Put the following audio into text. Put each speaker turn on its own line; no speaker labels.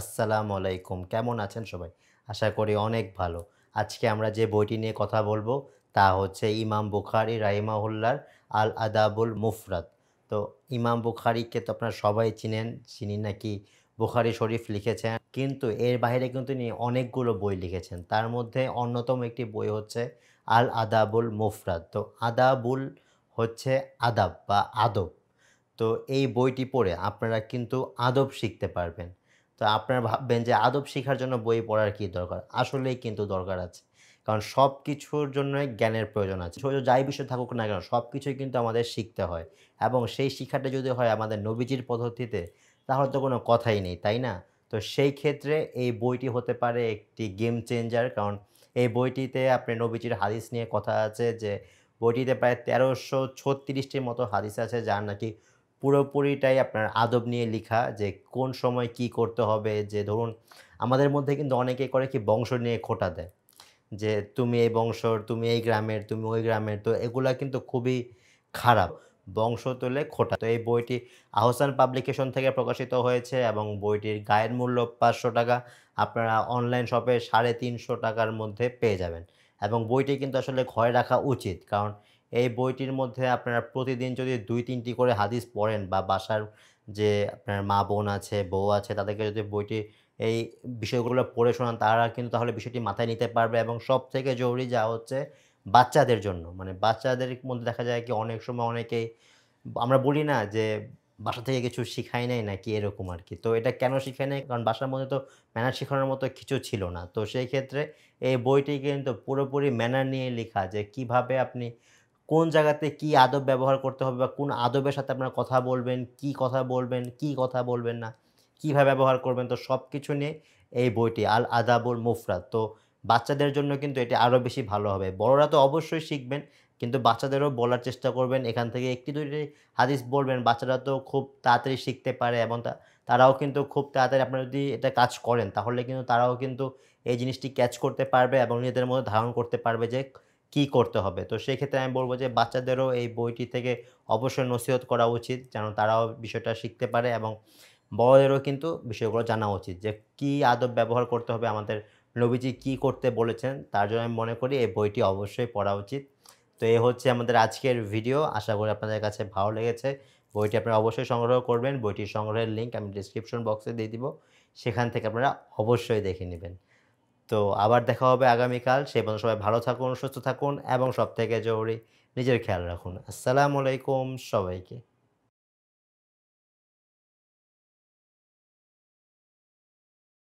আসসালামু আলাইকুম কেমন আছেন সবাই আশা করি অনেক ভালো আজকে আমরা যে বইটি নিয়ে কথা বলবো তা হচ্ছে ইমাম বুখারি রাহিমাহুল্লার আল আদাবুল মুফরাত তো ইমাম বুখারিকে তো আপনারা সবাই চিনেন চিনি নাকি বুখারি শরীফ লিখেছেন কিন্তু এর বাইরে কিন্তু তিনি অনেকগুলো বই লিখেছেন তার মধ্যে অন্যতম একটি বই হচ্ছে আল আদাবুল মুফরাত তো আদাবুল হচ্ছে আদাব বা আদব তো এই বইটি পড়ে আপনারা কিন্তু আদব শিখতে পারবেন তো আপনারা ভাববেন যে আদব শেখার জন্য বই পড়ার কী দরকার আসলেই কিন্তু দরকার আছে কারণ সব কিছুর জন্য জ্ঞানের প্রয়োজন আছে ছোটো যাই বিষয় থাকুক না কেন সব কিছুই কিন্তু আমাদের শিখতে হয় এবং সেই শিক্ষাটা যদি হয় আমাদের নবীজির পদ্ধতিতে তাহলে তো কোনো কথাই নেই তাই না তো সেই ক্ষেত্রে এই বইটি হতে পারে একটি গেম চেঞ্জার কারণ এই বইটিতে আপনি নবীজির হাদিস নিয়ে কথা আছে যে বইটিতে প্রায় তেরোশো ছত্রিশটির মতো হাদিস আছে যার নাকি পুরোপুরিটাই আপনার আদব নিয়ে লেখা যে কোন সময় কি করতে হবে যে ধরুন আমাদের মধ্যে কিন্তু অনেকে করে কি বংশ নিয়ে খোটা দেয় যে তুমি এই বংশর তুমি এই গ্রামের তুমি ওই গ্রামের তো এগুলা কিন্তু খুবই খারাপ বংশ তোলে খোটা তো এই বইটি আহসান পাবলিকেশন থেকে প্রকাশিত হয়েছে এবং বইটির গায়ের মূল্য পাঁচশো টাকা আপনারা অনলাইন শপে সাড়ে তিনশো টাকার মধ্যে পেয়ে যাবেন এবং বইটি কিন্তু আসলে ঘরে রাখা উচিত কারণ এই বইটির মধ্যে আপনারা প্রতিদিন যদি দুই তিনটি করে হাদিস পড়েন বা বাসার যে আপনার মা বোন আছে বউ আছে তাদেরকে যদি বইটি এই বিষয়গুলো পড়ে শোনান তারা কিন্তু তাহলে বিষয়টি মাথায় নিতে পারবে এবং সব থেকে জরুরি যা হচ্ছে বাচ্চাদের জন্য মানে বাচ্চাদের মধ্যে দেখা যায় কি অনেক সময় অনেকেই আমরা বলি না যে বাসা থেকে কিছু শিখাই নাই নাকি এরকম আর কি তো এটা কেন শিখাই নাই কারণ বাসার মধ্যে তো ম্যানার শেখানোর মতো কিছু ছিল না তো সেই ক্ষেত্রে এই বইটি কিন্তু পুরোপুরি ম্যানার নিয়ে লেখা যে কিভাবে আপনি কোন জায়গাতে কি আদব ব্যবহার করতে হবে বা কোন আদবের সাথে আপনারা কথা বলবেন কি কথা বলবেন কি কথা বলবেন না কীভাবে ব্যবহার করবেন তো সব কিছু নিয়ে এই বইটি আল আদাবুল মুফরাদ তো বাচ্চাদের জন্য কিন্তু এটি আরও বেশি ভালো হবে বড়রা তো অবশ্যই শিখবেন কিন্তু বাচ্চাদেরও বলার চেষ্টা করবেন এখান থেকে একটি দুটি হাদিস বলবেন বাচ্চারা তো খুব তাড়াতাড়ি শিখতে পারে এবং তারাও কিন্তু খুব তাড়াতাড়ি আপনারা যদি এটা কাজ করেন তাহলে কিন্তু তারাও কিন্তু এই জিনিসটি ক্যাচ করতে পারবে এবং নিজেদের মধ্যে ধারণ করতে পারবে যে কি করতে হবে তো সেক্ষেত্রে আমি বলবো যে বাচ্চাদেরও এই বইটি থেকে অবশ্যই নসিহত করা উচিত যেন তারাও বিষয়টা শিখতে পারে এবং বড়দেরও কিন্তু বিষয়গুলো জানা উচিত যে কি আদব ব্যবহার করতে হবে আমাদের নবীজি কি করতে বলেছেন তার জন্য আমি মনে করি এই বইটি অবশ্যই পড়া উচিত তো এ হচ্ছে আমাদের আজকের ভিডিও আশা করি আপনাদের কাছে ভালো লেগেছে বইটি আপনারা অবশ্যই সংগ্রহ করবেন বইটির সংগ্রহের লিঙ্ক আমি ডিসক্রিপশন বক্সে দিয়ে দিব সেখান থেকে আপনারা অবশ্যই দেখে নেবেন তো আবার দেখা হবে আগামীকাল সেই পর্যন্ত সবাই ভালো থাকুন সুস্থ থাকুন এবং সব থেকে জরুরি নিজের খেয়াল রাখুন আসসালামু আলাইকুম সবাইকে